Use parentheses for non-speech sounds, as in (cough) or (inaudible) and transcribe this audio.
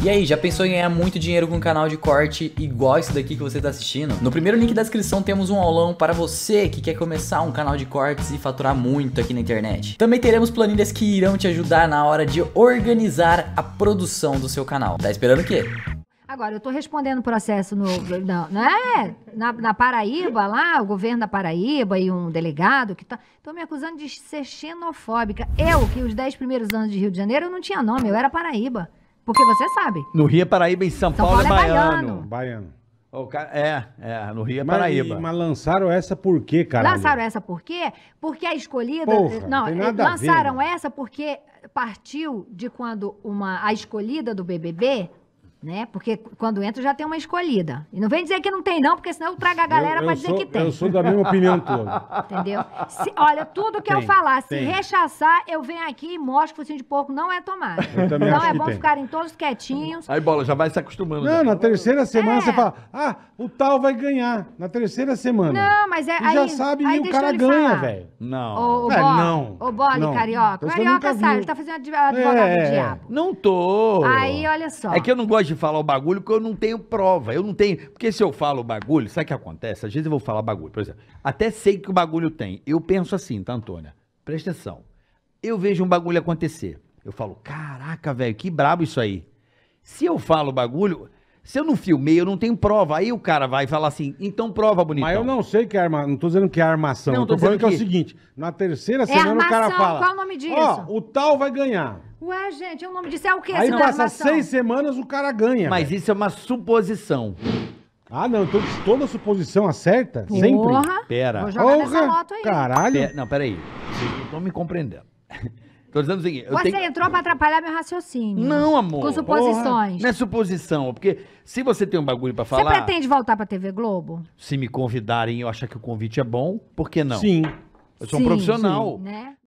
E aí, já pensou em ganhar muito dinheiro com um canal de corte igual esse daqui que você está assistindo? No primeiro link da descrição temos um aulão para você que quer começar um canal de cortes e faturar muito aqui na internet. Também teremos planilhas que irão te ajudar na hora de organizar a produção do seu canal. Tá esperando o quê? Agora, eu estou respondendo o processo no. Não, não é? Na, na, Paraíba, lá, o governo da Paraíba e um delegado que tá. Estão me acusando de ser xenofóbica. Eu, que os 10 primeiros anos de Rio de Janeiro, eu não tinha nome, eu era Paraíba. Porque você sabe. No Rio é Paraíba, em São, São Paulo, é Paulo, é, é baiano. baiano. O cara, é, é, no Rio é Paraíba. Mas, lançaram essa por quê, cara? Lançaram essa por quê? Porque a escolhida. Porra, não, não lançaram ver, essa porque partiu de quando uma, a escolhida do BBB né? Porque quando entra já tem uma escolhida. E não vem dizer que não tem não, porque senão eu trago a galera para dizer que tem. Eu sou da mesma opinião toda. (laughs) Entendeu? Se, olha, tudo que tem, eu falar, se tem. rechaçar, eu venho aqui e mostro que o focinho de porco não é tomado. Então é bom tem. ficarem todos quietinhos. Aí, bola, já vai se acostumando. Não, já. na terceira é. semana é. você fala, ah, o tal vai ganhar. Na terceira semana. Não, mas é... E aí, já sabe, aí, e o cara ganha, velho. Não. Ô, é, não. Ô, bola não. carioca. Então carioca sabe, ele tá fazendo advogado é, do diabo. Não tô. Aí, olha só. É que eu não gosto de falar o bagulho porque eu não tenho prova. Eu não tenho. Porque se eu falo o bagulho, sabe o que acontece? Às vezes eu vou falar bagulho. Por exemplo, até sei que o bagulho tem. Eu penso assim, tá, Antônia? Presta atenção. Eu vejo um bagulho acontecer. Eu falo, caraca, velho, que brabo isso aí. Se eu falo o bagulho, se eu não filmei, eu não tenho prova. Aí o cara vai falar assim, então prova, bonitão. Mas eu não sei que é armação, não tô dizendo que é armação. Não, eu tô, tô que... que é o seguinte, na terceira é semana armação, o cara fala... qual é o nome disso? Ó, oh, o tal vai ganhar. Ué, gente, o é nome disso é o quê? Aí passa seis semanas, o cara ganha. Mas isso é uma suposição. Ah, não, então toda suposição acerta? Porra. Sempre? Pera. Vou jogar Porra, nessa moto aí. Caralho. Pera, não, peraí. Vocês não me compreendendo. (laughs) Tô dizendo o seguinte. Você tenho... entrou pra atrapalhar meu raciocínio. Não, amor. Com suposições. Porra. Não é suposição, porque se você tem um bagulho pra falar. Você pretende voltar pra TV Globo? Se me convidarem e eu achar que o convite é bom, por que não? Sim. Eu sou sim, um profissional. Sim, né?